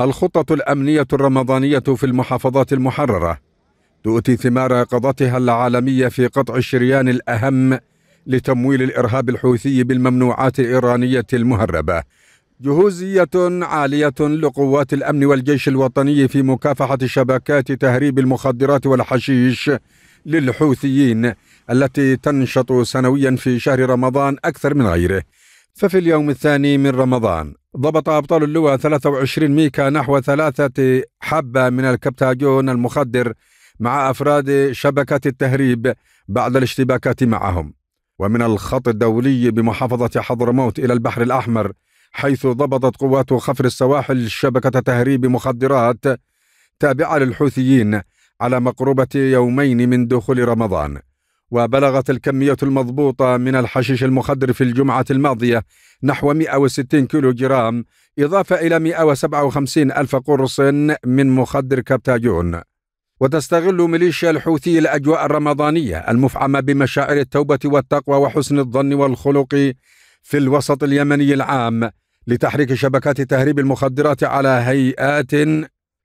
الخطط الأمنية الرمضانية في المحافظات المحررة تؤتي ثمار يقظتها العالمية في قطع الشريان الأهم لتمويل الإرهاب الحوثي بالممنوعات الإيرانية المهربة جهوزية عالية لقوات الأمن والجيش الوطني في مكافحة شبكات تهريب المخدرات والحشيش للحوثيين التي تنشط سنويا في شهر رمضان أكثر من غيره ففي اليوم الثاني من رمضان ضبط أبطال اللواء 23 ميكا نحو ثلاثة حبة من الكبتاجون المخدر مع أفراد شبكة التهريب بعد الاشتباكات معهم ومن الخط الدولي بمحافظة حضرموت إلى البحر الأحمر حيث ضبطت قوات خفر السواحل شبكة تهريب مخدرات تابعة للحوثيين على مقربة يومين من دخول رمضان وبلغت الكمية المضبوطة من الحشيش المخدر في الجمعة الماضية نحو 160 كيلو جرام إضافة إلى 157 ألف قرص من مخدر كبتاجون وتستغل ميليشيا الحوثي الأجواء الرمضانية المفعمة بمشاعر التوبة والتقوى وحسن الظن والخلق في الوسط اليمني العام لتحريك شبكات تهريب المخدرات على هيئات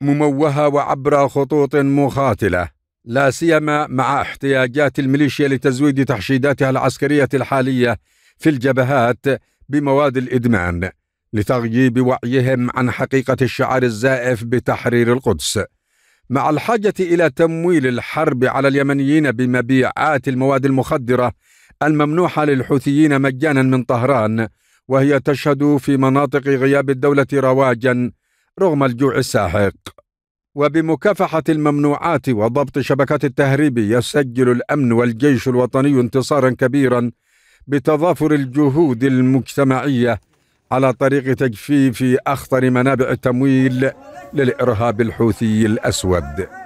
مموهة وعبر خطوط مخاتلة لا سيما مع احتياجات الميليشيا لتزويد تحشيداتها العسكريه الحاليه في الجبهات بمواد الادمان لتغييب وعيهم عن حقيقه الشعار الزائف بتحرير القدس مع الحاجه الى تمويل الحرب على اليمنيين بمبيعات المواد المخدره الممنوحه للحوثيين مجانا من طهران وهي تشهد في مناطق غياب الدوله رواجا رغم الجوع الساحق وبمكافحة الممنوعات وضبط شبكات التهريب يسجل الأمن والجيش الوطني انتصارا كبيرا بتضافر الجهود المجتمعية على طريق تجفيف أخطر منابع التمويل للإرهاب الحوثي الأسود